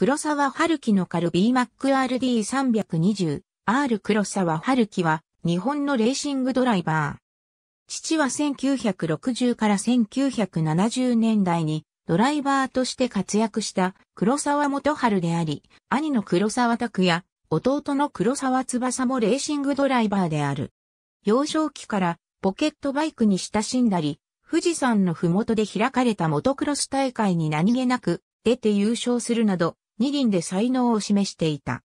黒沢春樹のカルビーマック RD320、R 黒沢春樹は、日本のレーシングドライバー。父は1960から1970年代に、ドライバーとして活躍した黒沢元春であり、兄の黒沢拓也、弟の黒沢翼もレーシングドライバーである。幼少期からポケットバイクに親しんだり、富士山のふもとで開かれたモトクロス大会に何気なく出て優勝するなど、二輪で才能を示していた。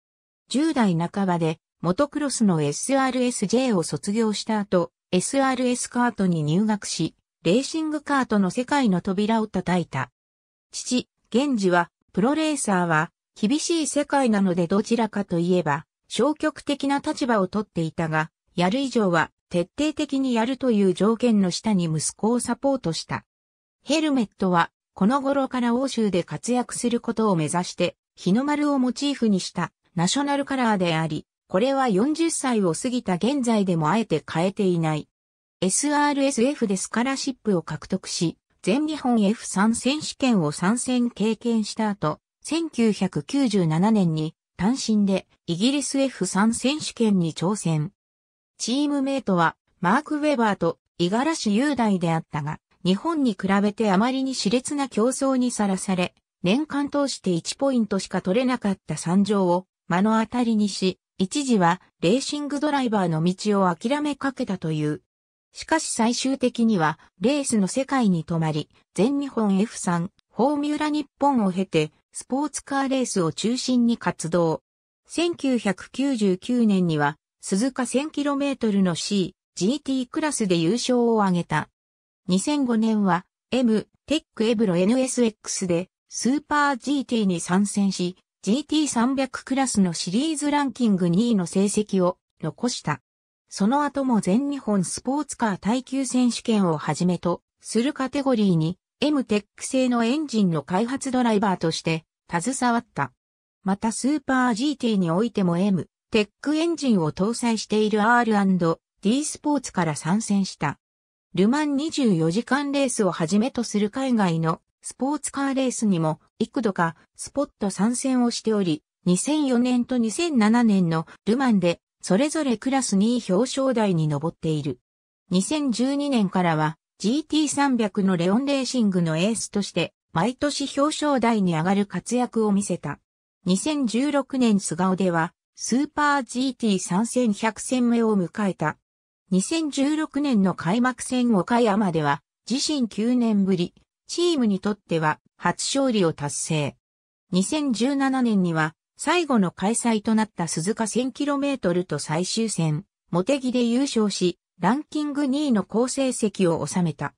10代半ばで、モトクロスの SRSJ を卒業した後、SRS カートに入学し、レーシングカートの世界の扉を叩いた。父、源氏は、プロレーサーは、厳しい世界なのでどちらかといえば、消極的な立場をとっていたが、やる以上は、徹底的にやるという条件の下に息子をサポートした。ヘルメットは、この頃から欧州で活躍することを目指して、日の丸をモチーフにしたナショナルカラーであり、これは40歳を過ぎた現在でもあえて変えていない。SRSF でスカラシップを獲得し、全日本 F3 選手権を参戦経験した後、1997年に単身でイギリス F3 選手権に挑戦。チームメイトはマーク・ウェバーと五十嵐雄大であったが、日本に比べてあまりに熾烈な競争にさらされ、年間通して1ポイントしか取れなかった惨状を目の当たりにし、一時はレーシングドライバーの道を諦めかけたという。しかし最終的にはレースの世界に止まり、全日本 F3、フォーミュラ日本を経て、スポーツカーレースを中心に活動。1999年には、鈴鹿 1000km の C、GT クラスで優勝を挙げた。2005年は、M、テックエブロ NSX でスーパー GT に参戦し、GT300 クラスのシリーズランキング2位の成績を残した。その後も全日本スポーツカー耐久選手権をはじめとするカテゴリーに M テック製のエンジンの開発ドライバーとして携わった。またスーパー GT においても M テックエンジンを搭載している R&D スポーツから参戦した。ルマン24時間レースをはじめとする海外のスポーツカーレースにも幾度かスポット参戦をしており、2004年と2007年のルマンでそれぞれクラス2位表彰台に上っている。2012年からは GT300 のレオンレーシングのエースとして毎年表彰台に上がる活躍を見せた。2016年菅顔ではスーパー GT 3戦100戦目を迎えた。2016年の開幕戦岡山では自身9年ぶりチームにとっては初勝利を達成。2017年には最後の開催となった鈴鹿 1000km と最終戦、モテギで優勝し、ランキング2位の好成績を収めた。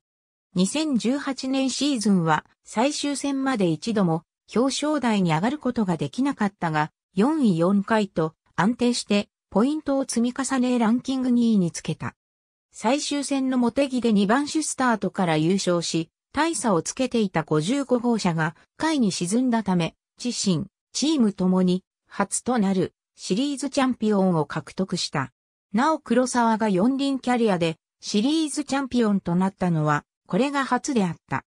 2018年シーズンは最終戦まで一度も表彰台に上がることができなかったが、4位4回と安定してポイントを積み重ねランキング2位につけた。最終戦のモテギで2番手スタートから優勝し、大差をつけていた55号車が下位に沈んだため、自身、チームともに初となるシリーズチャンピオンを獲得した。なお黒沢が四輪キャリアでシリーズチャンピオンとなったのは、これが初であった。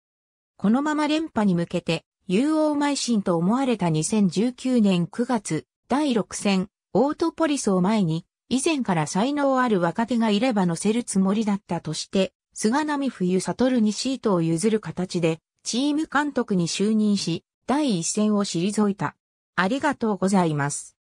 このまま連覇に向けて、UO 邁進と思われた2019年9月、第6戦、オートポリスを前に、以前から才能ある若手がいれば乗せるつもりだったとして、菅波冬悟にシートを譲る形で、チーム監督に就任し、第一線を退いた。ありがとうございます。